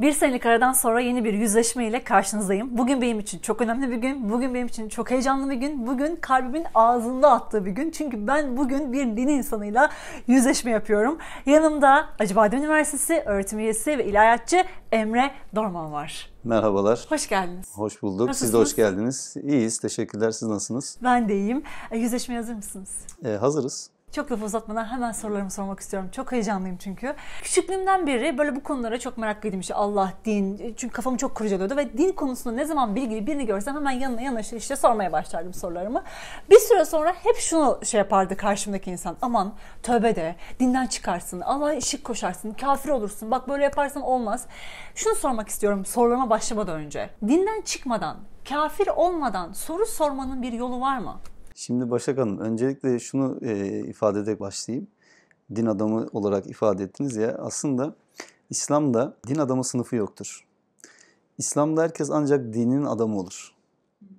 Bir senelik aradan sonra yeni bir yüzleşme ile karşınızdayım. Bugün benim için çok önemli bir gün. Bugün benim için çok heyecanlı bir gün. Bugün kalbimin ağzında attığı bir gün. Çünkü ben bugün bir din insanıyla yüzleşme yapıyorum. Yanımda Acıbadem Üniversitesi öğretim üyesi ve ilahiyatçı Emre Dorman var. Merhabalar. Hoş geldiniz. Hoş bulduk. Nasılsınız? Siz de hoş geldiniz. İyiyiz. Teşekkürler. Siz nasılsınız? Ben de iyiyim. E, yüzleşmeye hazır mısınız? Ee, hazırız. Çok lafı uzatmadan hemen sorularımı sormak istiyorum. Çok heyecanlıyım çünkü. Küçüklüğümden beri böyle bu konulara çok meraklıydım. İşte Allah, din. Çünkü kafamı çok kurcalıyordu ve din konusunda ne zaman bilgili birini görsem hemen yanına yanaşır işte sormaya başlardım sorularımı. Bir süre sonra hep şunu şey yapardı karşımdaki insan. Aman tövbe de dinden çıkarsın. Allah'a ışık koşarsın. Kafir olursun. Bak böyle yaparsan olmaz. Şunu sormak istiyorum sorularıma başlamadan önce. Dinden çıkmadan, kafir olmadan soru sormanın bir yolu var mı? Şimdi Başak Hanım öncelikle şunu e, ifade ederek başlayayım. Din adamı olarak ifade ettiniz ya aslında İslam'da din adamı sınıfı yoktur. İslam'da herkes ancak dinin adamı olur.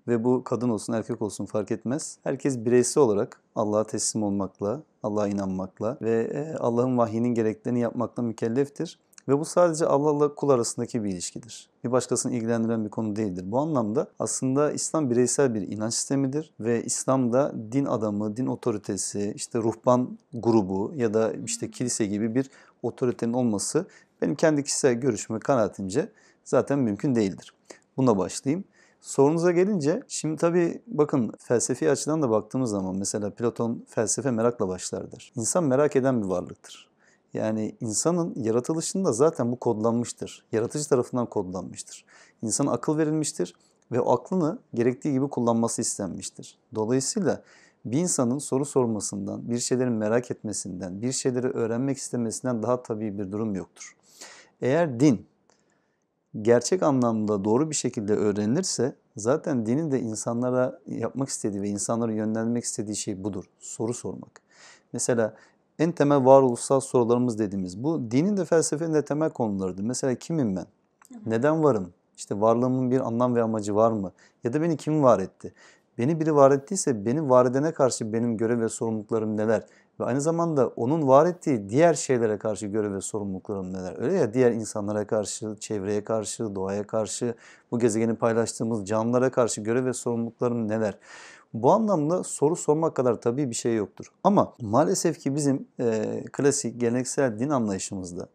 Ve bu kadın olsun erkek olsun fark etmez. Herkes bireysel olarak Allah'a teslim olmakla, Allah'a inanmakla ve e, Allah'ın vahyinin gereklerini yapmakla mükelleftir. Ve bu sadece Allah ile kul arasındaki bir ilişkidir. Bir başkasını ilgilendiren bir konu değildir. Bu anlamda aslında İslam bireysel bir inanç sistemidir ve İslam'da din adamı, din otoritesi, işte ruhban grubu ya da işte kilise gibi bir otoritenin olması benim kendi kişisel görüşüme kanaatimce zaten mümkün değildir. Buna başlayayım. Sorunuza gelince şimdi tabii bakın felsefi açıdan da baktığımız zaman mesela Platon felsefe merakla başlar der. İnsan merak eden bir varlıktır. Yani insanın yaratılışında zaten bu kodlanmıştır. Yaratıcı tarafından kodlanmıştır. İnsana akıl verilmiştir ve o aklını gerektiği gibi kullanması istenmiştir. Dolayısıyla bir insanın soru sormasından, bir şeyleri merak etmesinden, bir şeyleri öğrenmek istemesinden daha tabii bir durum yoktur. Eğer din gerçek anlamda doğru bir şekilde öğrenilirse zaten dinin de insanlara yapmak istediği ve insanları yönlendirmek istediği şey budur. Soru sormak. Mesela en temel varoluşsal sorularımız dediğimiz bu. Dinin de felsefenin de temel konularıdır. Mesela kimim ben? Neden varım? İşte varlığımın bir anlam ve amacı var mı? Ya da beni kim var etti? Beni biri var ettiyse beni var edene karşı benim görev ve sorumluluklarım neler? Ve aynı zamanda onun var ettiği diğer şeylere karşı görev ve sorumluluklarım neler? Öyle ya diğer insanlara karşı, çevreye karşı, doğaya karşı, bu gezegeni paylaştığımız canlılara karşı görev ve sorumluluklarım neler? Bu anlamda soru sormak kadar tabii bir şey yoktur. Ama maalesef ki bizim e, klasik, geleneksel din anlayışımızda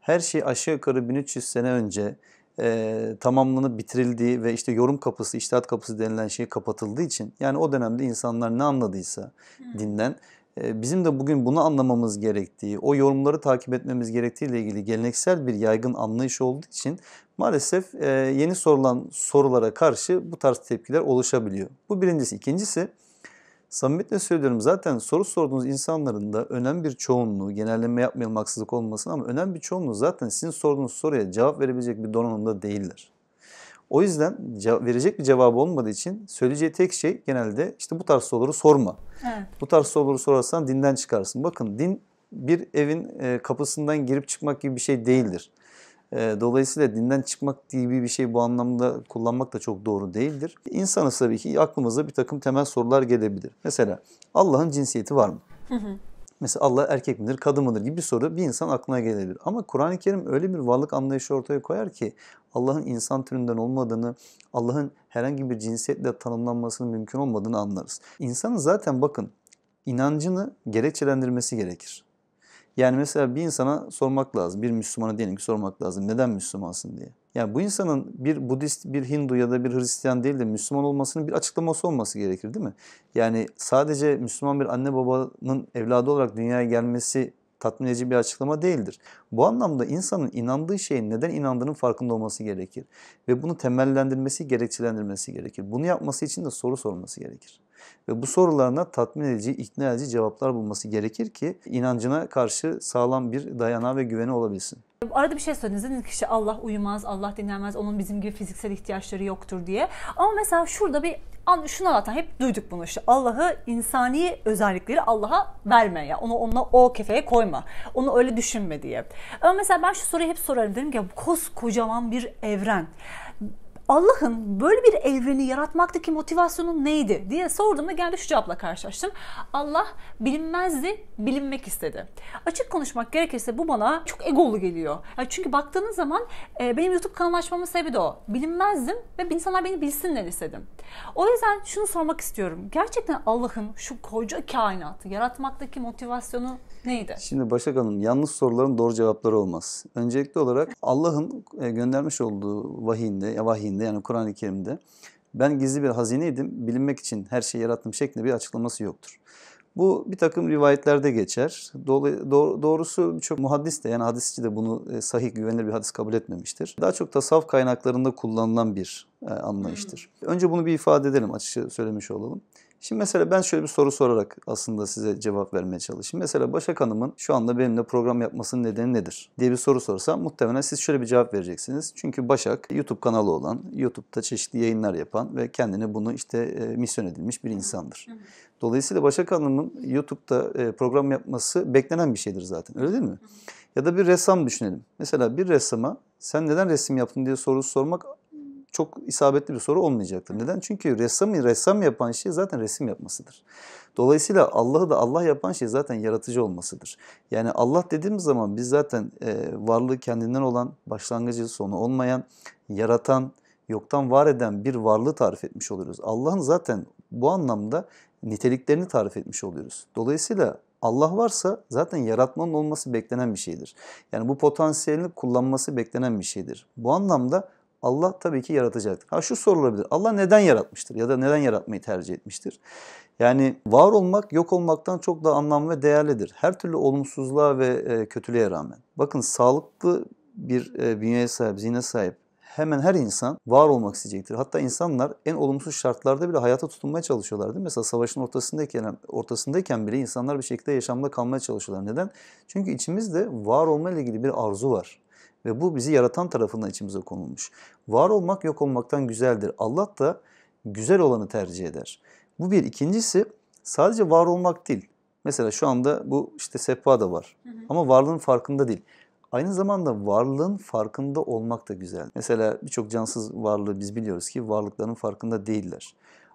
her şey aşağı yukarı 1300 sene önce e, tamamlanıp bitirildiği ve işte yorum kapısı, iştihat kapısı denilen şey kapatıldığı için yani o dönemde insanlar ne anladıysa hmm. dinden bizim de bugün bunu anlamamız gerektiği, o yorumları takip etmemiz gerektiği ile ilgili geleneksel bir yaygın anlayış olduğu için maalesef yeni sorulan sorulara karşı bu tarz tepkiler oluşabiliyor. Bu birincisi. ikincisi, samimiyetle söylüyorum zaten soru sorduğunuz insanların da önemli bir çoğunluğu, genelleme yapmayalım haksızlık olmasın ama önemli bir çoğunluğu zaten sizin sorduğunuz soruya cevap verebilecek bir donanımda değiller. O yüzden verecek bir cevabı olmadığı için söyleyeceği tek şey genelde işte bu tarz soruları sorma. Evet. Bu tarz soruları sorarsan dinden çıkarsın. Bakın din bir evin e, kapısından girip çıkmak gibi bir şey değildir. E, dolayısıyla dinden çıkmak gibi bir şey bu anlamda kullanmak da çok doğru değildir. İnsanız tabii ki aklımıza bir takım temel sorular gelebilir. Mesela Allah'ın cinsiyeti var mı? Hı hı. Mesela Allah erkek midir, kadın mıdır gibi bir soru bir insan aklına gelebilir. Ama Kur'an-ı Kerim öyle bir varlık anlayışı ortaya koyar ki Allah'ın insan türünden olmadığını, Allah'ın herhangi bir cinsiyetle tanımlanmasının mümkün olmadığını anlarız. İnsanın zaten bakın inancını gerekçelendirmesi gerekir. Yani mesela bir insana sormak lazım, bir Müslümana diyelim ki sormak lazım neden Müslümansın diye. Yani bu insanın bir Budist, bir Hindu ya da bir Hristiyan değil de Müslüman olmasının bir açıklaması olması gerekir değil mi? Yani sadece Müslüman bir anne babanın evladı olarak dünyaya gelmesi tatmin edici bir açıklama değildir. Bu anlamda insanın inandığı şeyin neden inandığının farkında olması gerekir. Ve bunu temellendirmesi, gerekçelendirmesi gerekir. Bunu yapması için de soru sorması gerekir. Ve bu sorularına tatmin edici, ikna edici cevaplar bulması gerekir ki inancına karşı sağlam bir dayanağı ve güveni olabilsin. Arada bir şey söylediniz dediniz ki işte Allah uyumaz, Allah dinlenmez, onun bizim gibi fiziksel ihtiyaçları yoktur diye. Ama mesela şurada bir an şunu anlatan hep duyduk bunu işte Allah'ı insani özellikleri Allah'a verme ya onu onunla o kefeye koyma onu öyle düşünme diye. Ama mesela ben şu soruyu hep sorarım dedim ki ya koskocaman bir evren Allah'ın böyle bir evreni yaratmaktaki motivasyonun neydi diye sorduğumda genelde şu cevapla karşılaştım. Allah bilinmezdi, bilinmek istedi. Açık konuşmak gerekirse bu bana çok egolu geliyor. Yani çünkü baktığınız zaman e, benim YouTube kanalı açmamın sebebi de o. Bilinmezdim ve insanlar beni bilsinler istedim. O yüzden şunu sormak istiyorum. Gerçekten Allah'ın şu koca kainatı yaratmaktaki motivasyonu Neydi? Şimdi Başak Hanım yanlış soruların doğru cevapları olmaz. Öncelikli olarak Allah'ın e, göndermiş olduğu vahiyinde, vahiyinde yani Kur'an-ı Kerim'de ben gizli bir hazineydim, bilinmek için her şeyi yarattım şeklinde bir açıklaması yoktur. Bu bir takım rivayetlerde geçer. Doğrusu birçok muhaddis de yani hadisçi de bunu e, sahih güvenilir bir hadis kabul etmemiştir. Daha çok tasavvuf kaynaklarında kullanılan bir e, anlayıştır. Önce bunu bir ifade edelim açıkça söylemiş olalım. Şimdi mesela ben şöyle bir soru sorarak aslında size cevap vermeye çalışayım. Mesela Başak Hanım'ın şu anda benimle program yapmasının nedeni nedir diye bir soru sorsam muhtemelen siz şöyle bir cevap vereceksiniz. Çünkü Başak YouTube kanalı olan, YouTube'da çeşitli yayınlar yapan ve kendine bunu işte e, misyon edilmiş bir insandır. Dolayısıyla Başak Hanım'ın YouTube'da e, program yapması beklenen bir şeydir zaten öyle değil mi? Ya da bir ressam düşünelim. Mesela bir ressama sen neden resim yaptın diye sorusu sormak çok isabetli bir soru olmayacaktır. Neden? Çünkü ressam, ressam yapan şey zaten resim yapmasıdır. Dolayısıyla Allah'ı da Allah yapan şey zaten yaratıcı olmasıdır. Yani Allah dediğimiz zaman biz zaten e, varlığı kendinden olan, başlangıcı sonu olmayan, yaratan, yoktan var eden bir varlığı tarif etmiş oluyoruz. Allah'ın zaten bu anlamda niteliklerini tarif etmiş oluyoruz. Dolayısıyla Allah varsa zaten yaratmanın olması beklenen bir şeydir. Yani bu potansiyelini kullanması beklenen bir şeydir. Bu anlamda Allah tabii ki yaratacaktır. Ha şu sorulabilir. Allah neden yaratmıştır ya da neden yaratmayı tercih etmiştir? Yani var olmak yok olmaktan çok daha anlamlı ve değerlidir. Her türlü olumsuzluğa ve e, kötülüğe rağmen. Bakın sağlıklı bir e, bünyeye sahip, zihne sahip hemen her insan var olmak isteyecektir. Hatta insanlar en olumsuz şartlarda bile hayata tutunmaya çalışıyorlar değil mi? Mesela savaşın ortasındayken, ortasındayken bile insanlar bir şekilde yaşamda kalmaya çalışıyorlar. Neden? Çünkü içimizde var olma ile ilgili bir arzu var. Ve bu bizi yaratan tarafından içimize konulmuş. Var olmak yok olmaktan güzeldir. Allah da güzel olanı tercih eder. Bu bir. ikincisi sadece var olmak değil. Mesela şu anda bu işte sehpa da var. Hı hı. Ama varlığın farkında değil. Aynı zamanda varlığın farkında olmak da güzel. Mesela birçok cansız varlığı biz biliyoruz ki varlıkların farkında değiller.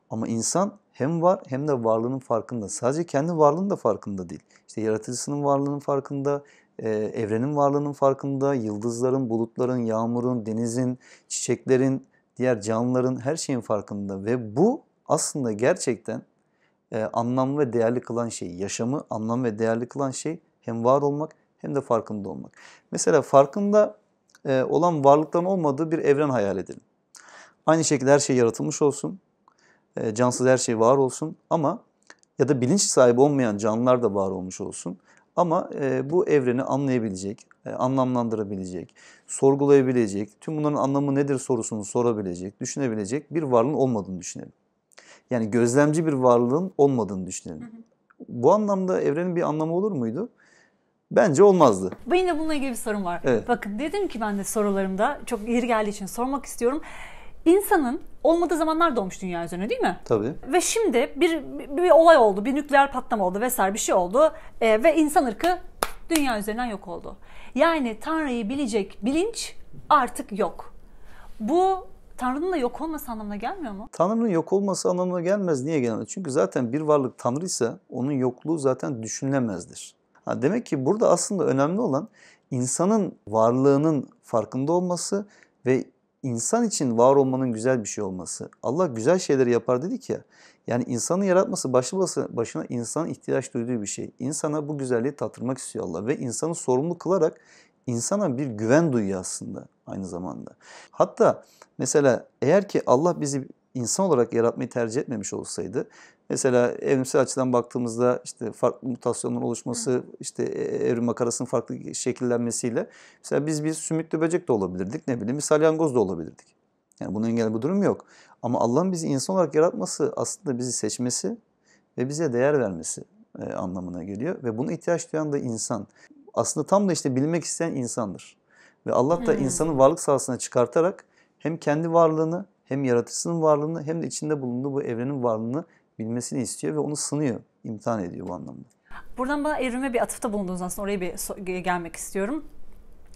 Ama insan hem var hem de varlığının farkında. Sadece kendi varlığının da farkında değil. İşte yaratıcısının varlığının farkında, e, evrenin varlığının farkında, yıldızların, bulutların, yağmurun, denizin, çiçeklerin, diğer canlıların her şeyin farkında ve bu aslında gerçekten e, anlam ve değerli kılan şey, yaşamı anlam ve değerli kılan şey hem var olmak hem de farkında olmak. Mesela farkında e, olan varlıktan olmadığı bir evren hayal edelim. Aynı şekilde her şey yaratılmış olsun, e, cansız her şey var olsun ama ya da bilinç sahibi olmayan canlılar da var olmuş olsun. Ama e, bu evreni anlayabilecek, e, anlamlandırabilecek, sorgulayabilecek, tüm bunların anlamı nedir sorusunu sorabilecek, düşünebilecek bir varlığın olmadığını düşünelim. Yani gözlemci bir varlığın olmadığını düşünelim. Hı hı. Bu anlamda evrenin bir anlamı olur muydu? Bence olmazdı. Benim de bununla ilgili bir sorum var. Evet. Bakın dedim ki ben de sorularımda çok yeri geldiği için sormak istiyorum. İnsanın olmadığı zamanlar da olmuş dünya üzerine değil mi? Tabii. Ve şimdi bir, bir, bir olay oldu, bir nükleer patlama oldu vesaire bir şey oldu e, ve insan ırkı dünya üzerinden yok oldu. Yani Tanrı'yı bilecek bilinç artık yok. Bu Tanrı'nın da yok olması anlamına gelmiyor mu? Tanrı'nın yok olması anlamına gelmez. Niye gelmez? Çünkü zaten bir varlık Tanrı ise onun yokluğu zaten düşünülemezdir. Ha, demek ki burada aslında önemli olan insanın varlığının farkında olması ve insan için var olmanın güzel bir şey olması. Allah güzel şeyleri yapar dedik ya. Yani insanı yaratması başlı başına insan ihtiyaç duyduğu bir şey. İnsana bu güzelliği tattırmak istiyor Allah ve insanı sorumlu kılarak insana bir güven duyuyor aslında aynı zamanda. Hatta mesela eğer ki Allah bizi insan olarak yaratmayı tercih etmemiş olsaydı Mesela evrimsel açıdan baktığımızda işte farklı mutasyonların oluşması, işte e, e, evrim makarasının farklı şekillenmesiyle mesela biz bir sümüklü böcek de olabilirdik, ne bileyim bir salyangoz da olabilirdik. Yani bunu engel bu durum yok. Ama Allah'ın bizi insan olarak yaratması aslında bizi seçmesi ve bize değer vermesi e, anlamına geliyor. Ve bunu ihtiyaç duyan da insan. Aslında tam da işte bilmek isteyen insandır. Ve Allah da hmm. insanı varlık sahasına çıkartarak hem kendi varlığını hem yaratıcısının varlığını hem de içinde bulunduğu bu evrenin varlığını bilmesini istiyor ve onu sınıyor, imtihan ediyor bu anlamda. Buradan bana evrime bir atıfta bulundunuz aslında oraya bir gelmek istiyorum.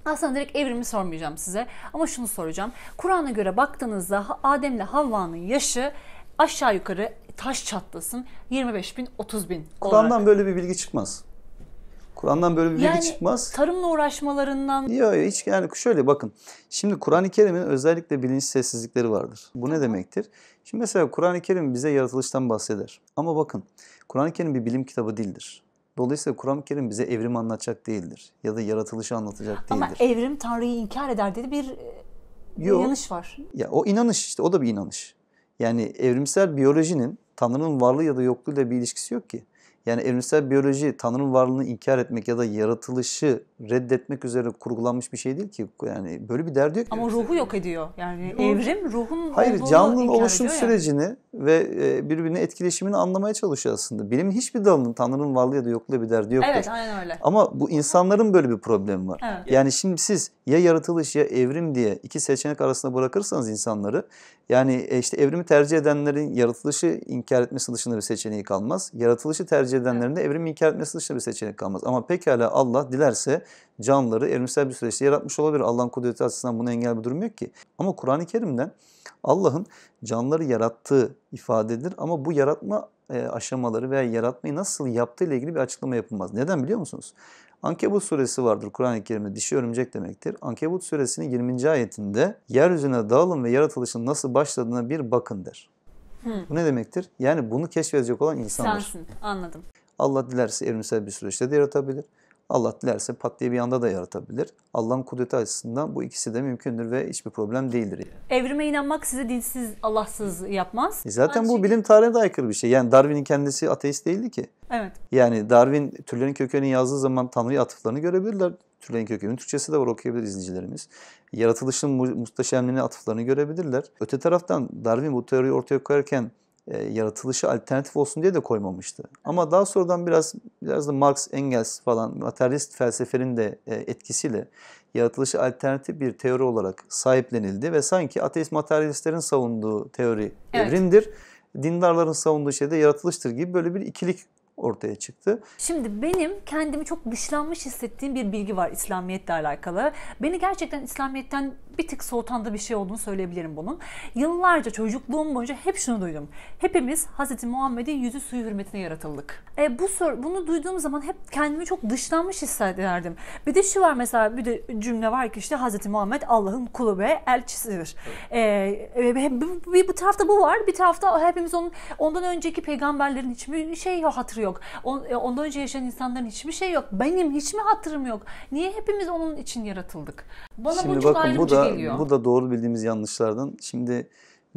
Aslında direkt evrimi sormayacağım size ama şunu soracağım. Kur'an'a göre baktığınızda Adem ile Havva'nın yaşı aşağı yukarı taş çatlasın 25 bin 30 bin. Kur'an'dan böyle bir bilgi çıkmaz. Kur'an'dan böyle bir yani, bilgi çıkmaz. tarımla uğraşmalarından. Yok yok hiç yani şöyle bakın. Şimdi Kur'an-ı Kerim'in özellikle bilinç sessizlikleri vardır. Bu ne demektir? Şimdi mesela Kur'an-ı Kerim bize yaratılıştan bahseder. Ama bakın Kur'an-ı Kerim bir bilim kitabı değildir. Dolayısıyla Kur'an-ı Kerim bize evrim anlatacak değildir. Ya da yaratılışı anlatacak değildir. Ama evrim Tanrı'yı inkar eder dedi e, bir Yo, inanış var. Ya o inanış işte o da bir inanış. Yani evrimsel biyolojinin Tanrı'nın varlığı ya da yokluğuyla bir ilişkisi yok ki. Yani evrimsel biyoloji Tanrı'nın varlığını inkar etmek ya da yaratılışı reddetmek üzere kurgulanmış bir şey değil ki. Yani böyle bir derdi yok. Ama yani. ruhu yok ediyor. Yani Ruh. evrim ruhun Hayır canlının oluşum sürecini yani. ve e, birbirine etkileşimini anlamaya çalışıyor aslında. Bilimin hiçbir dalının Tanrı'nın varlığı ya da yokluğu bir derdi yok. Evet aynen öyle. Ama bu insanların böyle bir problemi var. Evet. Yani şimdi siz ya yaratılış ya evrim diye iki seçenek arasında bırakırsanız insanları yani e, işte evrimi tercih edenlerin yaratılışı inkar etmesi dışında bir seçeneği kalmaz. Yaratılışı tercih edenlerin de evrimi inkar etmesi dışında bir seçenek kalmaz. Ama pekala Allah dilerse canlıları evrimsel bir süreçte yaratmış olabilir. Allah'ın kudreti açısından buna engel bir durum yok ki. Ama Kur'an-ı Kerim'den Allah'ın canlıları yarattığı ifadedir. ama bu yaratma e, aşamaları veya yaratmayı nasıl yaptığı ile ilgili bir açıklama yapılmaz. Neden biliyor musunuz? Ankebut suresi vardır Kur'an-ı Kerim'de dişi örümcek demektir. Ankebut suresinin 20. ayetinde yeryüzüne dağılın ve yaratılışın nasıl başladığına bir bakın der. Hı. Bu ne demektir? Yani bunu keşfedecek olan insanlar. Sensin anladım. Allah dilerse evrimsel bir süreçte de yaratabilir. Allah dilerse pat diye bir anda da yaratabilir. Allah'ın kudreti açısından bu ikisi de mümkündür ve hiçbir problem değildir. Yani. Evrime inanmak sizi dinsiz, Allahsız yapmaz. E zaten Aynı bu şey- bilim tarihine de aykırı bir şey. Yani Darwin'in kendisi ateist değildi ki. Evet. Yani Darwin türlerin kökenini yazdığı zaman Tanrı'ya atıflarını görebilirler. Türlerin kökeninin Türkçesi de var okuyabilir izleyicilerimiz. Yaratılışın mu muhteşemliğine atıflarını görebilirler. Öte taraftan Darwin bu teoriyi ortaya koyarken e, yaratılışı alternatif olsun diye de koymamıştı. Ama daha sonradan biraz biraz da Marx, Engels falan materyalist felsefenin de e, etkisiyle yaratılışı alternatif bir teori olarak sahiplenildi ve sanki ateist materyalistlerin savunduğu teori evet. evrimdir. Dindarların savunduğu şey de yaratılıştır gibi böyle bir ikilik ortaya çıktı. Şimdi benim kendimi çok dışlanmış hissettiğim bir bilgi var İslamiyetle alakalı. Beni gerçekten İslamiyet'ten bir tık soğutan da bir şey olduğunu söyleyebilirim bunun. Yıllarca çocukluğum boyunca hep şunu duydum. Hepimiz Hz. Muhammed'in yüzü suyu hürmetine yaratıldık. E, bu sor, bunu duyduğum zaman hep kendimi çok dışlanmış hissederdim. Bir de şu var mesela bir de cümle var ki işte Hz. Muhammed Allah'ın kulu ve elçisidir. Evet. E, e, bir, bir, bir tarafta bu var bir tarafta hepimiz onun ondan önceki peygamberlerin hiçbir şey yok, hatırı yok. On, e, ondan önce yaşayan insanların hiçbir şey yok. Benim hiç mi hatırım yok? Niye hepimiz onun için yaratıldık? Bana Şimdi bu çok bakın, ayrımcı bu da geliyor. Bu da doğru bildiğimiz yanlışlardan. Şimdi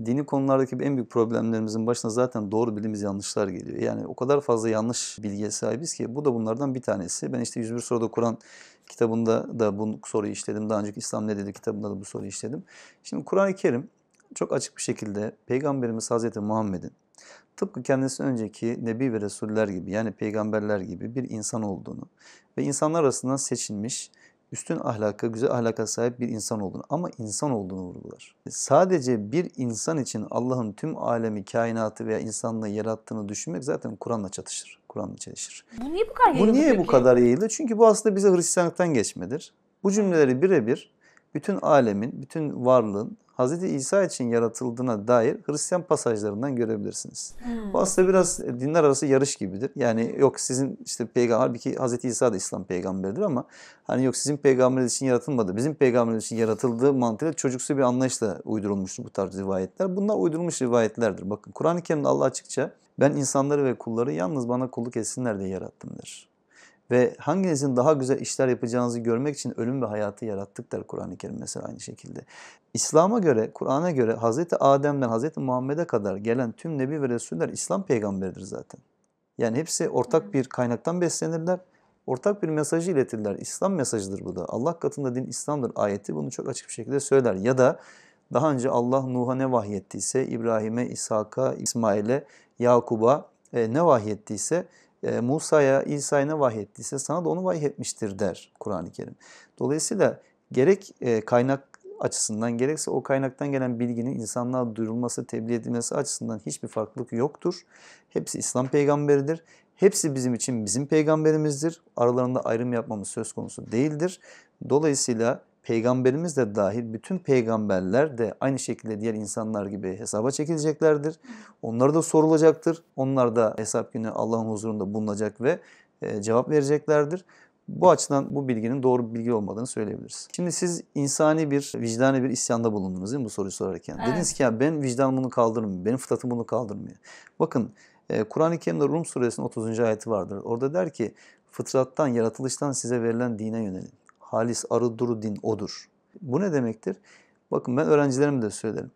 dini konulardaki en büyük problemlerimizin başına zaten doğru bildiğimiz yanlışlar geliyor. Yani o kadar fazla yanlış bilgiye sahibiz ki bu da bunlardan bir tanesi. Ben işte 101 soruda Kur'an kitabında da bu soruyu işledim. Daha önceki İslam ne dedi kitabında da bu soruyu işledim. Şimdi Kur'an-ı Kerim çok açık bir şekilde Peygamberimiz Hazreti Muhammed'in tıpkı kendisi önceki Nebi ve Resuller gibi yani peygamberler gibi bir insan olduğunu ve insanlar arasından seçilmiş, üstün ahlaka, güzel ahlaka sahip bir insan olduğunu ama insan olduğunu vurgular. Sadece bir insan için Allah'ın tüm alemi, kainatı veya insanlığı yarattığını düşünmek zaten Kur'an'la çatışır. Kur'an'la çelişir. Bu niye bu kadar yayıldı? Bu niye peki? bu kadar yayıldı? Çünkü bu aslında bize Hristiyanlıktan geçmedir. Bu cümleleri birebir bütün alemin, bütün varlığın Hz. İsa için yaratıldığına dair Hristiyan pasajlarından görebilirsiniz. Hmm. Bu aslında biraz dinler arası yarış gibidir. Yani yok sizin işte peygamber, halbuki Hz. İsa da İslam peygamberidir ama hani yok sizin peygamberiniz için yaratılmadı, bizim peygamberimiz için yaratıldığı mantığıyla çocuksu bir anlayışla uydurulmuştu bu tarz rivayetler. Bunlar uydurulmuş rivayetlerdir. Bakın Kur'an-ı Kerim'de Allah açıkça ben insanları ve kulları yalnız bana kulluk etsinler diye yarattım der. Ve hanginizin daha güzel işler yapacağınızı görmek için ölüm ve hayatı yarattık der Kur'an-ı Kerim mesela aynı şekilde. İslam'a göre, Kur'an'a göre Hz. Adem'den Hz. Muhammed'e kadar gelen tüm nebi ve resuller İslam peygamberidir zaten. Yani hepsi ortak bir kaynaktan beslenirler. Ortak bir mesajı iletirler. İslam mesajıdır bu da. Allah katında din İslam'dır ayeti bunu çok açık bir şekilde söyler. Ya da daha önce Allah Nuh'a ne vahyettiyse, İbrahim'e, İshak'a, İsmail'e, Yakub'a e, ne vahyettiyse e, Musa'ya, İsa'ya ne vahyettiyse sana da onu vahyetmiştir der Kur'an-ı Kerim. Dolayısıyla gerek e, kaynak açısından gerekse o kaynaktan gelen bilginin insanlığa duyurulması, tebliğ edilmesi açısından hiçbir farklılık yoktur. Hepsi İslam peygamberidir. Hepsi bizim için bizim peygamberimizdir. Aralarında ayrım yapmamız söz konusu değildir. Dolayısıyla peygamberimiz de dahil bütün peygamberler de aynı şekilde diğer insanlar gibi hesaba çekileceklerdir. Onlara da sorulacaktır. Onlar da hesap günü Allah'ın huzurunda bulunacak ve e, cevap vereceklerdir. Bu açıdan bu bilginin doğru bir bilgi olmadığını söyleyebiliriz. Şimdi siz insani bir, vicdani bir isyanda bulundunuz değil mi bu soruyu sorarken? Evet. Dediniz ki ya ben vicdanım bunu kaldırmıyor, benim fıtratım bunu kaldırmıyor. Bakın e, Kur'an-ı Kerim'de Rum suresinin 30. ayeti vardır. Orada der ki fıtrattan, yaratılıştan size verilen dine yönelin halis arı duru din odur. Bu ne demektir? Bakın ben öğrencilerime de söylerim.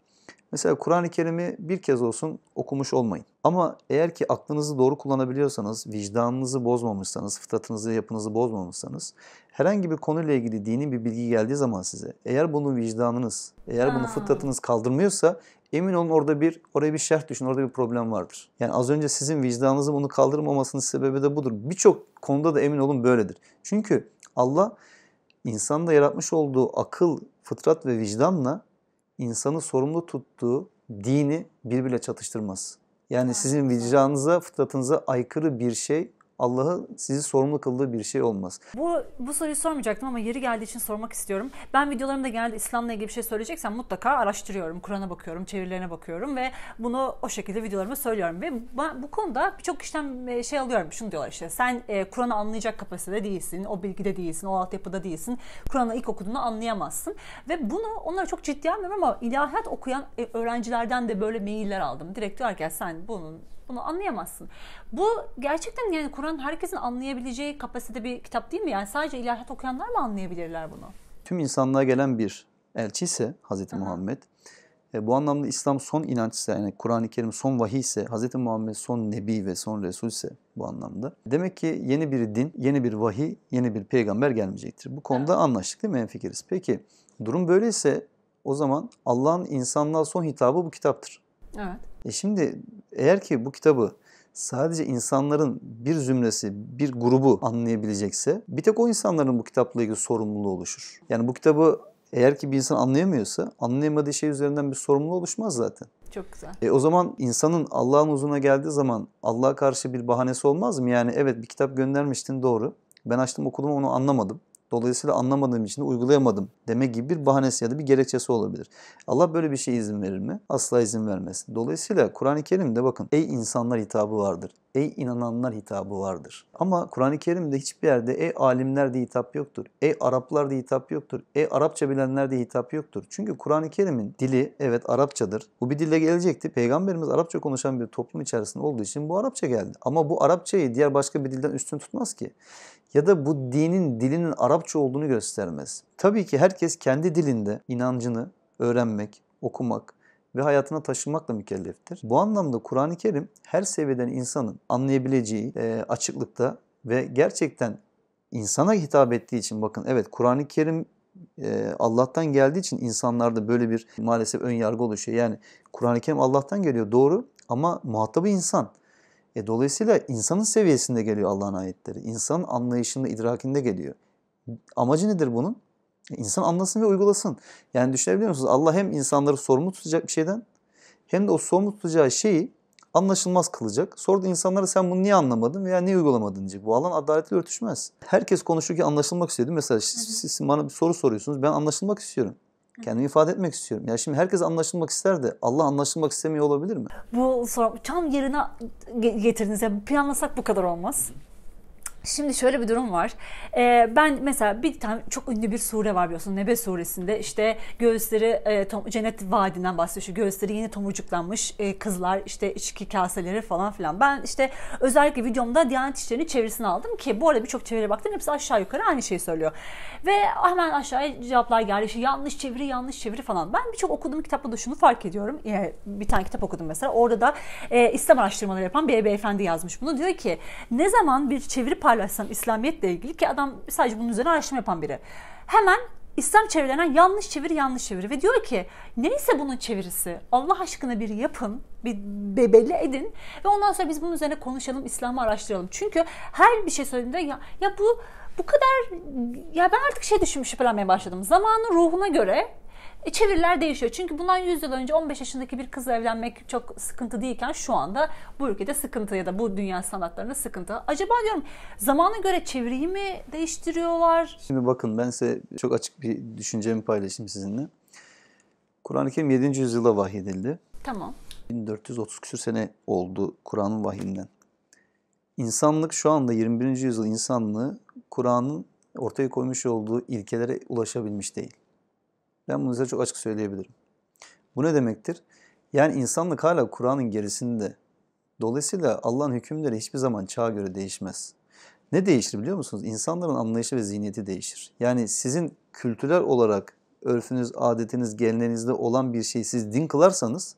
Mesela Kur'an-ı Kerim'i bir kez olsun okumuş olmayın. Ama eğer ki aklınızı doğru kullanabiliyorsanız, vicdanınızı bozmamışsanız, fıtratınızı, yapınızı bozmamışsanız, herhangi bir konuyla ilgili dini bir bilgi geldiği zaman size, eğer bunu vicdanınız, eğer bunu fıtratınız kaldırmıyorsa emin olun orada bir, oraya bir şerh düşün, orada bir problem vardır. Yani az önce sizin vicdanınızın bunu kaldırmamasının sebebi de budur. Birçok konuda da emin olun böyledir. Çünkü Allah insanın da yaratmış olduğu akıl, fıtrat ve vicdanla insanı sorumlu tuttuğu dini birbirle çatıştırmaz. Yani sizin vicdanınıza, fıtratınıza aykırı bir şey Allah'ı sizi sorumlu kıldığı bir şey olmaz. Bu, bu soruyu sormayacaktım ama yeri geldiği için sormak istiyorum. Ben videolarımda genelde İslam'la ilgili bir şey söyleyeceksem mutlaka araştırıyorum. Kur'an'a bakıyorum, çevirilerine bakıyorum ve bunu o şekilde videolarıma söylüyorum. Ve bu konuda birçok kişiden e, şey alıyorum. Şunu diyorlar işte sen e, Kur'an'ı anlayacak kapasitede değilsin, o bilgide değilsin, o altyapıda değilsin. Kur'an'ı ilk okuduğunu anlayamazsın. Ve bunu onlara çok ciddi almıyorum ama ilahiyat okuyan e, öğrencilerden de böyle mailler aldım. Direkt diyorlar ki sen bunun bunu anlayamazsın. Bu gerçekten yani Kur'an herkesin anlayabileceği kapasite bir kitap değil mi? Yani sadece ilahiyat okuyanlar mı anlayabilirler bunu? Tüm insanlığa gelen bir elçi ise Hazreti Muhammed. E, bu anlamda İslam son inanç ise yani Kur'an-ı Kerim son vahiy ise Hazreti Muhammed son nebi ve son resul ise bu anlamda. Demek ki yeni bir din, yeni bir vahiy, yeni bir peygamber gelmeyecektir. Bu konuda evet. anlaştık değil mi? Hemfikiriz. Peki durum böyleyse o zaman Allah'ın insanlığa son hitabı bu kitaptır. Evet. E şimdi eğer ki bu kitabı sadece insanların bir zümresi, bir grubu anlayabilecekse bir tek o insanların bu kitapla ilgili sorumluluğu oluşur. Yani bu kitabı eğer ki bir insan anlayamıyorsa anlayamadığı şey üzerinden bir sorumluluğu oluşmaz zaten. Çok güzel. E, o zaman insanın Allah'ın huzuruna geldiği zaman Allah'a karşı bir bahanesi olmaz mı? Yani evet bir kitap göndermiştin doğru. Ben açtım okudum onu anlamadım. Dolayısıyla anlamadığım için de uygulayamadım deme gibi bir bahanesi ya da bir gerekçesi olabilir. Allah böyle bir şey izin verir mi? Asla izin vermez. Dolayısıyla Kur'an-ı Kerim'de bakın ey insanlar hitabı vardır. Ey inananlar hitabı vardır. Ama Kur'an-ı Kerim'de hiçbir yerde ey alimler de hitap yoktur. Ey Araplar de hitap yoktur. Ey Arapça bilenler de hitap yoktur. Çünkü Kur'an-ı Kerim'in dili evet Arapçadır. Bu bir dille gelecekti. Peygamberimiz Arapça konuşan bir toplum içerisinde olduğu için bu Arapça geldi. Ama bu Arapçayı diğer başka bir dilden üstün tutmaz ki ya da bu dinin dilinin Arapça olduğunu göstermez. Tabii ki herkes kendi dilinde inancını öğrenmek, okumak ve hayatına taşımakla mükelleftir. Bu anlamda Kur'an-ı Kerim her seviyeden insanın anlayabileceği e, açıklıkta ve gerçekten insana hitap ettiği için bakın evet Kur'an-ı Kerim e, Allah'tan geldiği için insanlarda böyle bir maalesef ön yargı oluşuyor. Yani Kur'an-ı Kerim Allah'tan geliyor doğru ama muhatabı insan. E, dolayısıyla insanın seviyesinde geliyor Allah'ın ayetleri. İnsanın anlayışında, idrakinde geliyor. Amacı nedir bunun? E, insan anlasın ve uygulasın. Yani düşünebiliyor musunuz? Allah hem insanları sorumlu tutacak bir şeyden hem de o sorumlu tutacağı şeyi anlaşılmaz kılacak. Sonra da insanlara sen bunu niye anlamadın veya niye uygulamadın diye Bu alan adaletle örtüşmez. Herkes konuşurken anlaşılmak istiyor değil mi? Mesela siz, siz bana bir soru soruyorsunuz. Ben anlaşılmak istiyorum. Kendimi ifade etmek istiyorum. Ya şimdi herkes anlaşılmak ister de Allah anlaşılmak istemiyor olabilir mi? Bu soru tam yerine getirdiniz. Yani planlasak bu kadar olmaz. Şimdi şöyle bir durum var. Ee, ben mesela bir tane çok ünlü bir sure var biliyorsun. Nebe suresinde işte göğüsleri e, tom, cennet vaadinden bahsediyor. Şu göğüsleri yeni tomurcuklanmış e, kızlar işte içki kaseleri falan filan. Ben işte özellikle videomda Diyanet İşleri'nin çevirisini aldım ki bu arada birçok çevire baktım hepsi aşağı yukarı aynı şeyi söylüyor. Ve hemen aşağıya cevaplar geldi. İşte yanlış çeviri yanlış çeviri falan. Ben birçok okuduğum kitapta da şunu fark ediyorum. Yani e, bir tane kitap okudum mesela. Orada da e, İslam araştırmaları yapan bir beyefendi yazmış bunu. Diyor ki ne zaman bir çeviri paylaşsan İslamiyet'le ilgili ki adam sadece bunun üzerine araştırma yapan biri. Hemen İslam çevirilerinden yanlış çeviri yanlış çeviri ve diyor ki neyse bunun çevirisi Allah aşkına bir yapın bir belli edin ve ondan sonra biz bunun üzerine konuşalım İslam'ı araştıralım. Çünkü her bir şey söylediğimde ya, ya bu bu kadar ya ben artık şey düşünmüş şüphelenmeye başladım. Zamanın ruhuna göre e, çeviriler değişiyor. Çünkü bundan 100 yıl önce 15 yaşındaki bir kızla evlenmek çok sıkıntı değilken şu anda bu ülkede sıkıntı ya da bu dünya sanatlarında sıkıntı. Acaba diyorum zamana göre çeviriyi mi değiştiriyorlar? Şimdi bakın ben size çok açık bir düşüncemi paylaşayım sizinle. Kur'an-ı Kerim 7. yüzyıla vahyedildi. Tamam. 1430 küsur sene oldu Kur'an'ın vahyinden. İnsanlık şu anda 21. yüzyıl insanlığı Kur'an'ın ortaya koymuş olduğu ilkelere ulaşabilmiş değil. Ben bunu size çok açık söyleyebilirim. Bu ne demektir? Yani insanlık hala Kur'an'ın gerisinde. Dolayısıyla Allah'ın hükümleri hiçbir zaman çağa göre değişmez. Ne değişir biliyor musunuz? İnsanların anlayışı ve zihniyeti değişir. Yani sizin kültürel olarak örfünüz, adetiniz, geleneğinizde olan bir şeyi siz din kılarsanız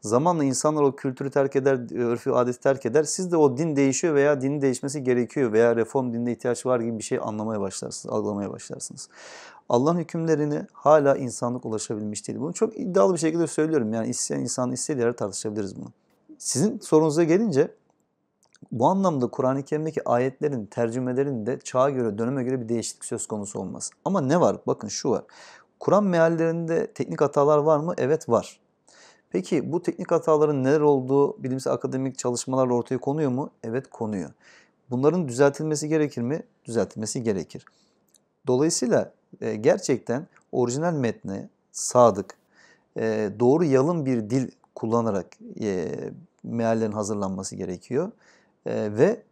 Zamanla insanlar o kültürü terk eder, e, örfü adeti terk eder. Siz de o din değişiyor veya dinin değişmesi gerekiyor veya reform dinde ihtiyaç var gibi bir şey anlamaya başlarsınız, algılamaya başlarsınız. Allah'ın hükümlerini hala insanlık ulaşabilmiş değil. Bunu çok iddialı bir şekilde söylüyorum. Yani isteyen insan istediği yere tartışabiliriz bunu. Sizin sorunuza gelince bu anlamda Kur'an-ı Kerim'deki ayetlerin, tercümelerin çağa göre, döneme göre bir değişiklik söz konusu olmaz. Ama ne var? Bakın şu var. Kur'an meallerinde teknik hatalar var mı? Evet var. Peki bu teknik hataların neler olduğu bilimsel akademik çalışmalarla ortaya konuyor mu? Evet konuyor. Bunların düzeltilmesi gerekir mi? Düzeltilmesi gerekir. Dolayısıyla e, gerçekten orijinal metne sadık, e, doğru yalın bir dil kullanarak e, meallerin hazırlanması gerekiyor. E, ve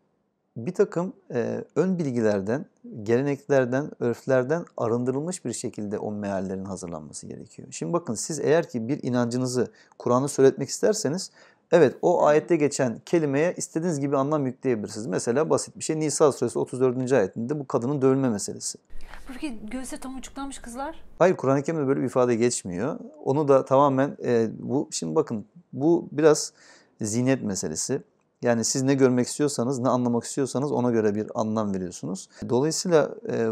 bir takım e, ön bilgilerden, geleneklerden, örflerden arındırılmış bir şekilde o meallerin hazırlanması gerekiyor. Şimdi bakın siz eğer ki bir inancınızı Kur'an'ı söyletmek isterseniz Evet o ayette geçen kelimeye istediğiniz gibi anlam yükleyebilirsiniz. Mesela basit bir şey Nisa suresi 34. ayetinde bu kadının dövülme meselesi. Buradaki göğüsleri tam açıklanmış kızlar. Hayır Kur'an-ı Kerim'de böyle bir ifade geçmiyor. Onu da tamamen e, bu şimdi bakın bu biraz zinet meselesi. Yani siz ne görmek istiyorsanız, ne anlamak istiyorsanız ona göre bir anlam veriyorsunuz. Dolayısıyla e,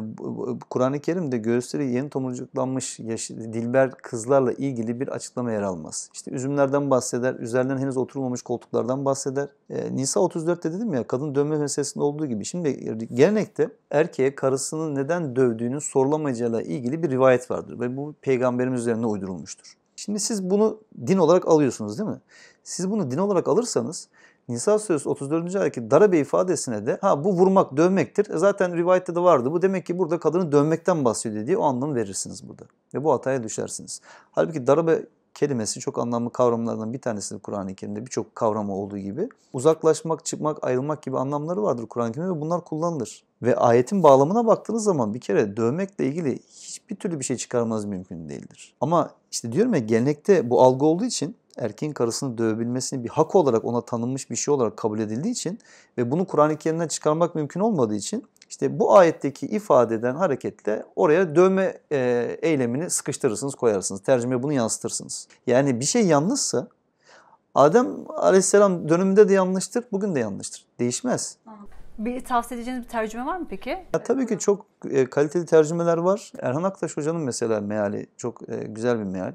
Kur'an-ı Kerim'de göğüsleri yeni tomurcuklanmış dilber kızlarla ilgili bir açıklama yer almaz. İşte üzümlerden bahseder, üzerlerine henüz oturulmamış koltuklardan bahseder. E, Nisa 34'te dedim ya, kadın dövme meselesinde olduğu gibi. Şimdi gelenekte erkeğe karısını neden dövdüğünün sorulamayacağıyla ilgili bir rivayet vardır. Ve bu peygamberimiz üzerine uydurulmuştur. Şimdi siz bunu din olarak alıyorsunuz değil mi? Siz bunu din olarak alırsanız Nisa suresi 34. ayetteki darabe ifadesine de ha bu vurmak, dövmektir. E, zaten rivayette de vardı bu. Demek ki burada kadını dövmekten bahsediyor diye o anlamı verirsiniz burada. Ve bu hataya düşersiniz. Halbuki darabe kelimesi çok anlamlı kavramlardan bir tanesi Kur'an-ı Kerim'de birçok kavramı olduğu gibi. Uzaklaşmak, çıkmak, ayrılmak gibi anlamları vardır Kur'an-ı Kerim'de ve bunlar kullanılır. Ve ayetin bağlamına baktığınız zaman bir kere dövmekle ilgili hiçbir türlü bir şey çıkarmanız mümkün değildir. Ama işte diyorum ya gelenekte bu algı olduğu için erkeğin karısını dövebilmesini bir hak olarak ona tanınmış bir şey olarak kabul edildiği için ve bunu Kur'an-ı Kerim'den çıkarmak mümkün olmadığı için işte bu ayetteki ifadeden hareketle oraya dövme e, eylemini sıkıştırırsınız, koyarsınız. Tercüme bunu yansıtırsınız. Yani bir şey yanlışsa Adem Aleyhisselam döneminde de yanlıştır, bugün de yanlıştır. Değişmez. Bir tavsiye edeceğiniz bir tercüme var mı peki? Ya, tabii ki çok e, kaliteli tercümeler var. Erhan Aktaş Hoca'nın mesela meali çok e, güzel bir meal.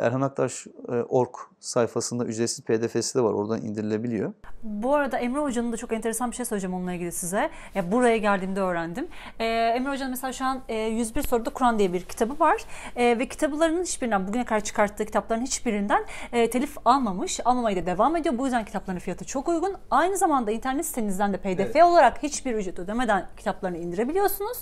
Erhan Aktaş e, Ork sayfasında ücretsiz PDF'si de var. Oradan indirilebiliyor. Bu arada Emre Hoca'nın da çok enteresan bir şey söyleyeceğim onunla ilgili size. Ya buraya geldiğimde öğrendim. Ee, Emre Hoca'nın mesela şu an e, 101 soruda Kur'an diye bir kitabı var. E, ve kitaplarının hiçbirinden, bugüne kadar çıkarttığı kitapların hiçbirinden e, telif almamış. Almamaya da devam ediyor. Bu yüzden kitapların fiyatı çok uygun. Aynı zamanda internet sitenizden de PDF evet. olarak hiçbir ücret ödemeden kitaplarını indirebiliyorsunuz.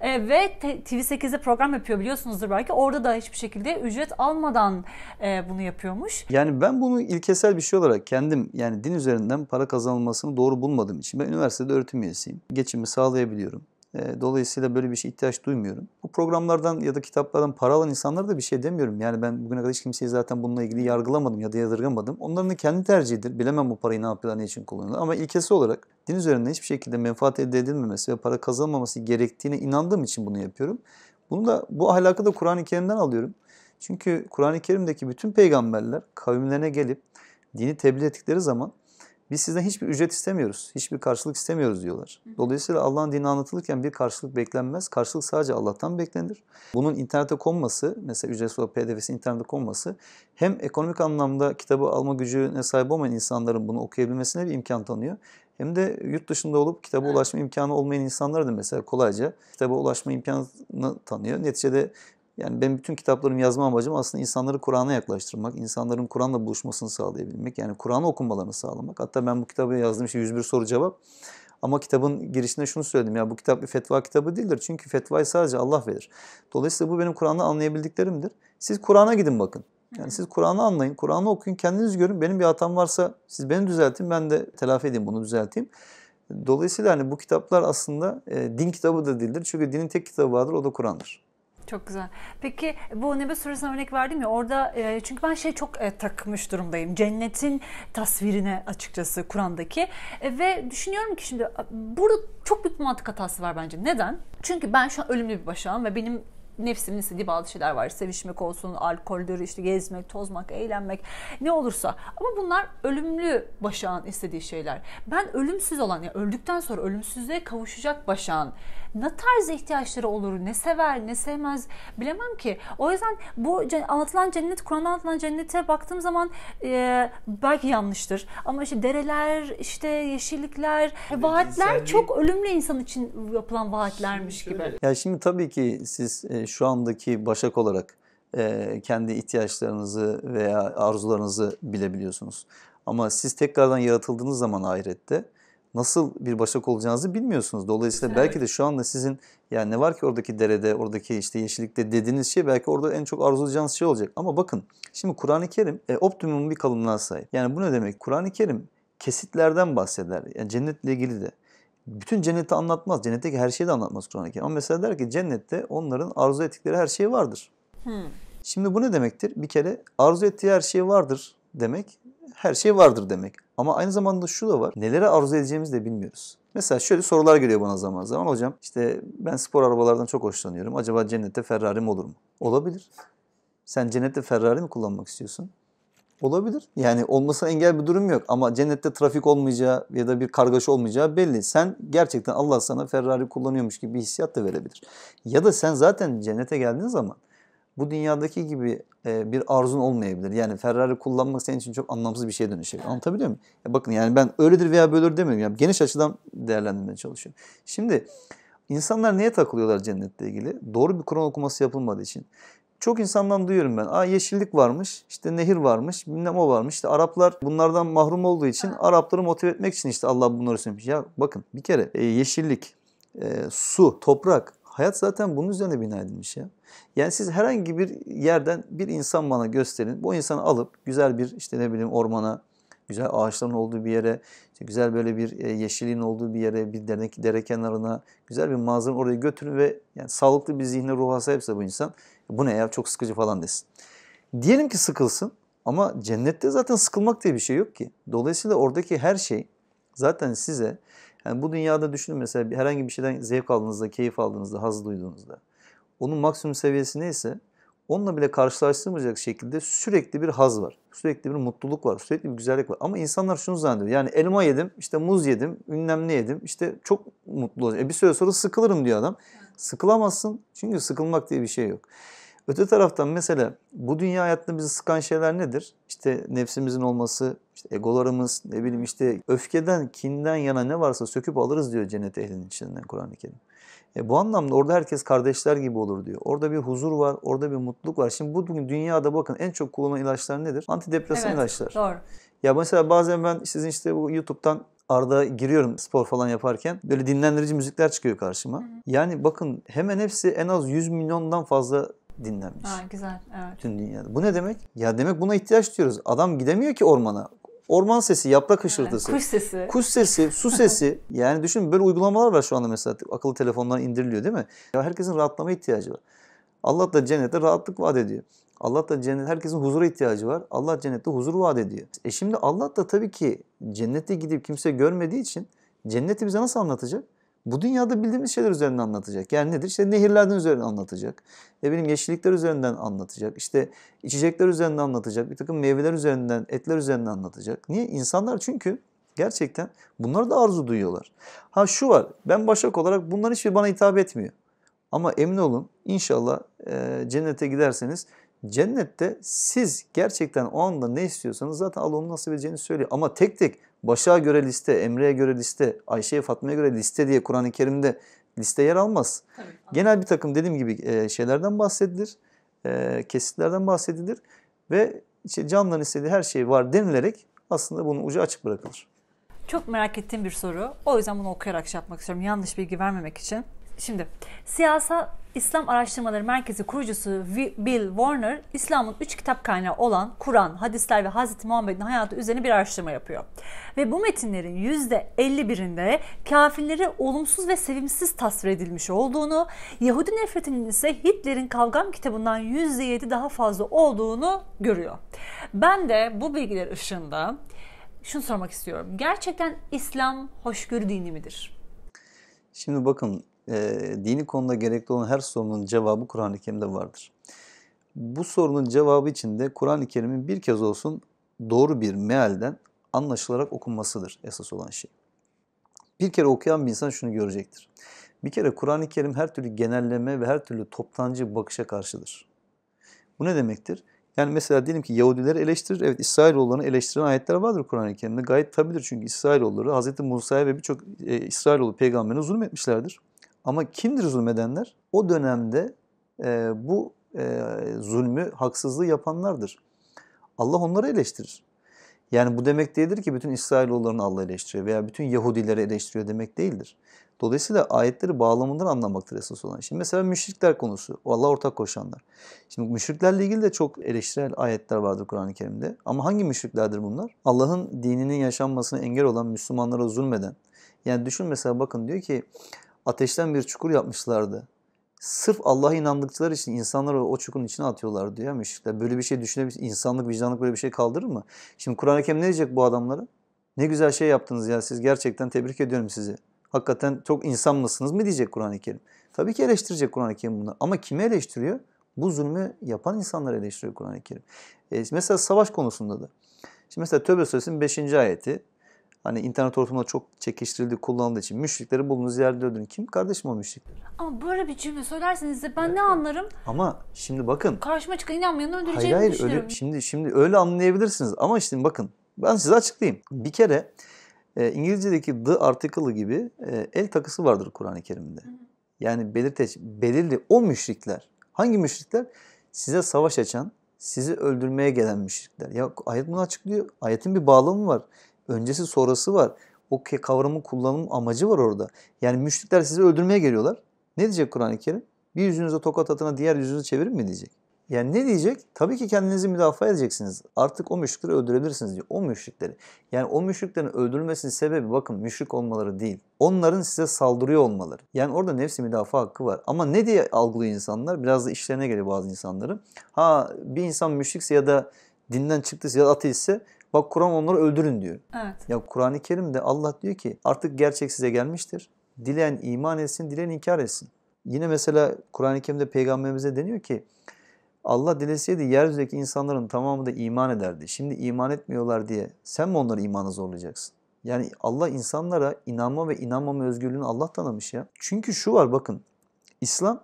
E, ve TV8'de program yapıyor biliyorsunuzdur belki. Orada da hiçbir şekilde ücret almadan e, bunu yapıyormuş. Yani ben bunu ilkesel bir şey olarak kendim yani din üzerinden para kazanılmasını doğru bulmadığım için ben üniversitede öğretim üyesiyim. Geçimi sağlayabiliyorum. Ee, dolayısıyla böyle bir şey ihtiyaç duymuyorum. Bu programlardan ya da kitaplardan para alan insanlara da bir şey demiyorum. Yani ben bugüne kadar hiç kimseyi zaten bununla ilgili yargılamadım ya da yadırgamadım. Onların da kendi tercihidir. Bilemem bu parayı ne yapıyorlar, ne için kullanıyorlar. Ama ilkesi olarak din üzerinde hiçbir şekilde menfaat elde edilmemesi ve para kazanmaması gerektiğine inandığım için bunu yapıyorum. Bunu da bu ahlakı da Kur'an-ı Kerim'den alıyorum. Çünkü Kur'an-ı Kerim'deki bütün peygamberler kavimlerine gelip dini tebliğ ettikleri zaman biz sizden hiçbir ücret istemiyoruz, hiçbir karşılık istemiyoruz diyorlar. Dolayısıyla Allah'ın dini anlatılırken bir karşılık beklenmez. Karşılık sadece Allah'tan beklenir. Bunun internete konması, mesela ücretsiz olarak PDF'si internete konması hem ekonomik anlamda kitabı alma gücüne sahip olmayan insanların bunu okuyabilmesine bir imkan tanıyor. Hem de yurt dışında olup kitaba ulaşma imkanı olmayan insanlar da mesela kolayca kitaba ulaşma imkanını tanıyor. Neticede yani ben bütün kitaplarımı yazma amacım aslında insanları Kur'an'a yaklaştırmak, insanların Kur'an'la buluşmasını sağlayabilmek, yani Kur'an'ı okumalarını sağlamak. Hatta ben bu kitabı yazdığım şey 101 soru cevap. Ama kitabın girişinde şunu söyledim ya bu kitap bir fetva kitabı değildir. Çünkü fetvayı sadece Allah verir. Dolayısıyla bu benim Kur'an'la anlayabildiklerimdir. Siz Kur'an'a gidin bakın. Yani siz Kur'an'ı anlayın, Kur'an'ı okuyun, kendiniz görün. Benim bir hatam varsa siz beni düzeltin, ben de telafi edeyim bunu düzelteyim. Dolayısıyla hani bu kitaplar aslında e, din kitabı da değildir. Çünkü dinin tek kitabı vardır, o da Kur'an'dır. Çok güzel. Peki bu Nebe Suresi'ne örnek verdim ya orada e, çünkü ben şey çok e, takmış durumdayım. Cennetin tasvirine açıkçası Kur'an'daki e, ve düşünüyorum ki şimdi burada çok büyük mantık hatası var bence. Neden? Çünkü ben şu an ölümlü bir başağım ve benim nefsimin istediği bazı şeyler var. Sevişmek olsun, alkoldür, işte gezmek, tozmak, eğlenmek ne olursa. Ama bunlar ölümlü Başak'ın istediği şeyler. Ben ölümsüz olan, yani öldükten sonra ölümsüzlüğe kavuşacak Başak'ın ne tarz ihtiyaçları olur, ne sever, ne sevmez bilemem ki. O yüzden bu anlatılan cennet, Kur'an'da anlatılan cennete baktığım zaman e, belki yanlıştır. Ama işte dereler, işte yeşillikler, evet, vaatler çok ölümlü insan için yapılan vaatlermiş şimdi gibi. Ya şimdi tabii ki siz e, şu andaki Başak olarak e, kendi ihtiyaçlarınızı veya arzularınızı bilebiliyorsunuz. Ama siz tekrardan yaratıldığınız zaman ahirette nasıl bir başak olacağınızı bilmiyorsunuz. Dolayısıyla evet. belki de şu anda sizin yani ne var ki oradaki derede, oradaki işte yeşillikte dediğiniz şey belki orada en çok arzulayacağınız şey olacak. Ama bakın şimdi Kur'an-ı Kerim e, optimum bir kalınlığa sahip. Yani bu ne demek? Kur'an-ı Kerim kesitlerden bahseder. Yani cennetle ilgili de, bütün cenneti anlatmaz. Cennetteki her şeyi de anlatmaz Kur'an-ı Kerim. Ama mesela der ki cennette onların arzu ettikleri her şey vardır. Hmm. Şimdi bu ne demektir? Bir kere arzu ettiği her şey vardır demek her şey vardır demek. Ama aynı zamanda şu da var. Neleri arzu edeceğimizi de bilmiyoruz. Mesela şöyle sorular geliyor bana zaman zaman. Hocam işte ben spor arabalardan çok hoşlanıyorum. Acaba cennette Ferrari olur mu? Olabilir. Sen cennette Ferrari mi kullanmak istiyorsun? Olabilir. Yani olmasına engel bir durum yok. Ama cennette trafik olmayacağı ya da bir kargaşa olmayacağı belli. Sen gerçekten Allah sana Ferrari kullanıyormuş gibi bir hissiyat da verebilir. Ya da sen zaten cennete geldiğin zaman bu dünyadaki gibi e, bir arzun olmayabilir. Yani Ferrari kullanmak senin için çok anlamsız bir şeye dönüşebilir. Anlatabiliyor muyum? Ya bakın yani ben öyledir veya böyledir demiyorum. Yani geniş açıdan değerlendirmeye çalışıyorum. Şimdi insanlar neye takılıyorlar cennetle ilgili? Doğru bir Kur'an okuması yapılmadığı için. Çok insandan duyuyorum ben. Aa yeşillik varmış, işte nehir varmış, bilmem o varmış. İşte Araplar bunlardan mahrum olduğu için Arapları motive etmek için işte Allah bunları söylemiş. Ya bakın bir kere e, yeşillik, e, su, toprak, hayat zaten bunun üzerine bina edilmiş ya. Yani siz herhangi bir yerden bir insan bana gösterin. Bu insanı alıp güzel bir işte ne bileyim ormana, güzel ağaçların olduğu bir yere, işte güzel böyle bir e, yeşilliğin olduğu bir yere, bir dere, dere kenarına, güzel bir manzaranın oraya götürün ve yani sağlıklı bir zihne ruha sahipse bu insan bu ne ya çok sıkıcı falan desin. Diyelim ki sıkılsın ama cennette zaten sıkılmak diye bir şey yok ki. Dolayısıyla oradaki her şey zaten size yani bu dünyada düşünün mesela herhangi bir şeyden zevk aldığınızda, keyif aldığınızda, haz duyduğunuzda onun maksimum seviyesi neyse onunla bile karşılaştırmayacak şekilde sürekli bir haz var. Sürekli bir mutluluk var. Sürekli bir güzellik var. Ama insanlar şunu zannediyor. Yani elma yedim, işte muz yedim, ünlem ne yedim, işte çok mutlu olacağım. E bir süre sonra sıkılırım diyor adam. Sıkılamazsın çünkü sıkılmak diye bir şey yok. Öte taraftan mesela bu dünya hayatında bizi sıkan şeyler nedir? İşte nefsimizin olması, işte egolarımız, ne bileyim işte öfkeden, kinden yana ne varsa söküp alırız diyor cennet ehlinin içinden Kur'an-ı Kerim. E bu anlamda orada herkes kardeşler gibi olur diyor. Orada bir huzur var, orada bir mutluluk var. Şimdi bugün dünyada bakın en çok kullanılan ilaçlar nedir? Antidepresan evet, ilaçlar. Doğru. Ya mesela bazen ben sizin işte bu YouTube'dan arada giriyorum spor falan yaparken. Böyle dinlendirici müzikler çıkıyor karşıma. Yani bakın hemen hepsi en az 100 milyondan fazla dinlenmiş. Ha, güzel. Evet. Tüm dünyada. Bu ne demek? Ya demek buna ihtiyaç diyoruz. Adam gidemiyor ki ormana. Orman sesi, yaprak hışırtısı. Kuş sesi. Kuş sesi, su sesi. yani düşün böyle uygulamalar var şu anda mesela akıllı telefonlara indiriliyor değil mi? Ya herkesin rahatlama ihtiyacı var. Allah da cennette rahatlık vaat ediyor. Allah da cennet herkesin huzura ihtiyacı var. Allah cennette huzur vaat ediyor. E şimdi Allah da tabii ki cennette gidip kimse görmediği için cenneti bize nasıl anlatacak? Bu dünyada bildiğimiz şeyler üzerinden anlatacak. Yani nedir? İşte nehirlerden üzerinden anlatacak. Ne bileyim yeşillikler üzerinden anlatacak. İşte içecekler üzerinden anlatacak. Bir takım meyveler üzerinden, etler üzerinden anlatacak. Niye? İnsanlar çünkü gerçekten bunları da arzu duyuyorlar. Ha şu var. Ben başak olarak bunların hiçbir bana hitap etmiyor. Ama emin olun inşallah e, cennete giderseniz Cennette siz gerçekten o anda ne istiyorsanız zaten Allah onu nasıl vereceğini söylüyor. Ama tek tek başa göre liste, Emre'ye göre liste, Ayşe'ye Fatma'ya göre liste diye Kur'an-ı Kerim'de liste yer almaz. Tabii. Genel bir takım dediğim gibi e, şeylerden bahsedilir, e, kesitlerden bahsedilir ve işte canların istediği her şey var denilerek aslında bunun ucu açık bırakılır. Çok merak ettiğim bir soru. O yüzden bunu okuyarak şey yapmak istiyorum. Yanlış bilgi vermemek için. Şimdi siyasal İslam Araştırmaları Merkezi kurucusu Bill Warner, İslam'ın üç kitap kaynağı olan Kur'an, hadisler ve Hz. Muhammed'in hayatı üzerine bir araştırma yapıyor. Ve bu metinlerin %51'inde kafirlere olumsuz ve sevimsiz tasvir edilmiş olduğunu, Yahudi nefretinin ise Hitler'in Kavgam kitabından %7 daha fazla olduğunu görüyor. Ben de bu bilgiler ışığında şunu sormak istiyorum. Gerçekten İslam hoşgörü dini midir? Şimdi bakın e, dini konuda gerekli olan her sorunun cevabı Kur'an-ı Kerim'de vardır. Bu sorunun cevabı için de Kur'an-ı Kerim'in bir kez olsun doğru bir mealden anlaşılarak okunmasıdır esas olan şey. Bir kere okuyan bir insan şunu görecektir. Bir kere Kur'an-ı Kerim her türlü genelleme ve her türlü toptancı bakışa karşıdır. Bu ne demektir? Yani mesela diyelim ki Yahudileri eleştirir. Evet İsrailoğullarını eleştiren ayetler vardır Kur'an-ı Kerim'de. Gayet tabidir çünkü İsrailoğulları Hz. Musa'ya ve birçok e, İsrailoğlu peygamberine zulmetmişlerdir. Ama kimdir zulmedenler? O dönemde e, bu e, zulmü, haksızlığı yapanlardır. Allah onları eleştirir. Yani bu demek değildir ki bütün İsrailoğullarını Allah eleştiriyor veya bütün Yahudileri eleştiriyor demek değildir. Dolayısıyla ayetleri bağlamından anlamaktır esas olan. Şimdi mesela müşrikler konusu, Allah ortak koşanlar. Şimdi müşriklerle ilgili de çok eleştirel ayetler vardır Kur'an-ı Kerim'de. Ama hangi müşriklerdir bunlar? Allah'ın dininin yaşanmasına engel olan Müslümanlara zulmeden. Yani düşün mesela bakın diyor ki ateşten bir çukur yapmışlardı. Sırf Allah'a inandıkları için insanları o çukurun içine atıyorlar diyor müşrikler. Böyle bir şey düşünebilir. insanlık, vicdanlık böyle bir şey kaldırır mı? Şimdi Kur'an-ı Kerim ne diyecek bu adamlara? Ne güzel şey yaptınız ya siz gerçekten tebrik ediyorum sizi. Hakikaten çok insan mısınız mı diyecek Kur'an-ı Kerim. Tabii ki eleştirecek Kur'an-ı Kerim bunu. Ama kimi eleştiriyor? Bu zulmü yapan insanları eleştiriyor Kur'an-ı Kerim. E, mesela savaş konusunda da. Şimdi mesela Tövbe Suresinin 5. ayeti hani internet ortamında çok çekiştirildi, kullanıldığı için müşrikleri bulunuz yerde öldürün. Kim kardeşim o müşrikler? Ama böyle bir cümle söylerseniz de ben evet. ne anlarım? Ama şimdi bakın. Karşıma çıkan inanmayanı öldüreceğimi hayır, hayır, düşünüyorum. Öyle, şimdi, şimdi öyle anlayabilirsiniz ama işte bakın ben size açıklayayım. Bir kere e, İngilizce'deki the article gibi e, el takısı vardır Kur'an-ı Kerim'de. Yani belirteç, belirli o müşrikler. Hangi müşrikler? Size savaş açan, sizi öldürmeye gelen müşrikler. Ya ayet bunu açıklıyor. Ayetin bir bağlamı var öncesi sonrası var. O kavramı kullanım amacı var orada. Yani müşrikler sizi öldürmeye geliyorlar. Ne diyecek Kur'an-ı Kerim? Bir yüzünüze tokat atına diğer yüzünüzü çevirin mi diyecek? Yani ne diyecek? Tabii ki kendinizi müdafaa edeceksiniz. Artık o müşrikleri öldürebilirsiniz diyor. O müşrikleri. Yani o müşriklerin öldürülmesinin sebebi bakın müşrik olmaları değil. Onların size saldırıyor olmaları. Yani orada nefsi müdafaa hakkı var. Ama ne diye algılıyor insanlar? Biraz da işlerine geliyor bazı insanların. Ha bir insan müşrikse ya da dinden çıktıysa ya da ateistse Bak Kur'an onları öldürün diyor. Evet. Ya Kur'an-ı Kerim'de Allah diyor ki artık gerçek size gelmiştir. Dileyen iman etsin, dileyen inkar etsin. Yine mesela Kur'an-ı Kerim'de peygamberimize deniyor ki Allah dileseydi yeryüzündeki insanların tamamı da iman ederdi. Şimdi iman etmiyorlar diye sen mi onları imana zorlayacaksın? Yani Allah insanlara inanma ve inanmama özgürlüğünü Allah tanımış ya. Çünkü şu var bakın. İslam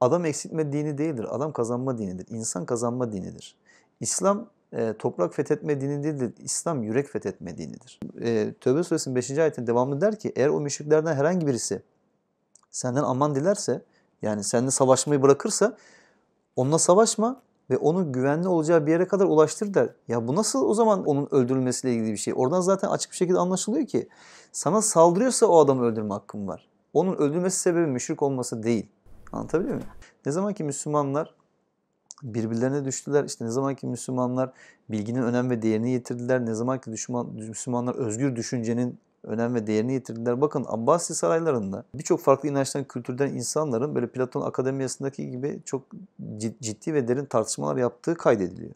adam eksiltme dini değildir. Adam kazanma dinidir. İnsan kazanma dinidir. İslam e, toprak fethetme dini değildir. İslam yürek fethetme dinidir. E, Tövbe suresinin 5. ayetinde devamlı der ki eğer o müşriklerden herhangi birisi senden aman dilerse yani seninle savaşmayı bırakırsa onunla savaşma ve onu güvenli olacağı bir yere kadar ulaştır der. Ya bu nasıl o zaman onun öldürülmesiyle ilgili bir şey? Oradan zaten açık bir şekilde anlaşılıyor ki sana saldırıyorsa o adamı öldürme hakkın var. Onun öldürmesi sebebi müşrik olması değil. Anlatabiliyor muyum? Ne zaman ki Müslümanlar birbirlerine düştüler. İşte ne zaman ki Müslümanlar bilginin önem ve değerini yitirdiler, ne zaman ki düşman, Müslümanlar özgür düşüncenin önem ve değerini yitirdiler. Bakın Abbasi saraylarında birçok farklı inançtan, kültürden insanların böyle Platon Akademiyası'ndaki gibi çok ciddi ve derin tartışmalar yaptığı kaydediliyor.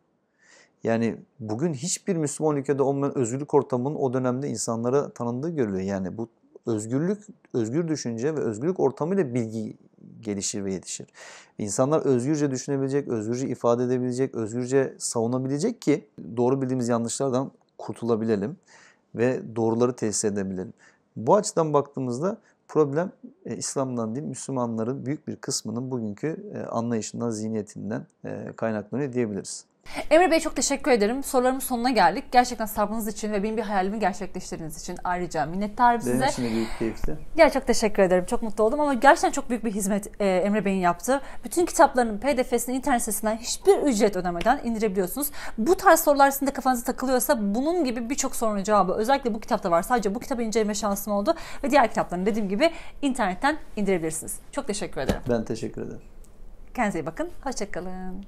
Yani bugün hiçbir Müslüman ülkede olmayan özgürlük ortamının o dönemde insanlara tanındığı görülüyor. Yani bu özgürlük, özgür düşünce ve özgürlük ortamıyla bilgi gelişir ve yetişir. İnsanlar özgürce düşünebilecek, özgürce ifade edebilecek, özgürce savunabilecek ki doğru bildiğimiz yanlışlardan kurtulabilelim ve doğruları tesis edebilelim. Bu açıdan baktığımızda problem e, İslam'dan değil Müslümanların büyük bir kısmının bugünkü e, anlayışından, zihniyetinden e, kaynaklanıyor diyebiliriz. Emre Bey çok teşekkür ederim. Sorularımın sonuna geldik. Gerçekten sabrınız için ve benim bir hayalimi gerçekleştirdiğiniz için ayrıca minnettarım size. Benim için de büyük keyifti. Gerçek teşekkür ederim. Çok mutlu oldum ama gerçekten çok büyük bir hizmet e, Emre Bey'in yaptı. Bütün kitaplarının PDF'sini internet sitesinden hiçbir ücret ödemeden indirebiliyorsunuz. Bu tarz sorular sizin de kafanıza takılıyorsa bunun gibi birçok sorunun cevabı özellikle bu kitapta var. Sadece bu kitabı inceleme şansım oldu ve diğer kitaplarını dediğim gibi internetten indirebilirsiniz. Çok teşekkür ederim. Ben teşekkür ederim. Kendinize iyi bakın. Hoşçakalın.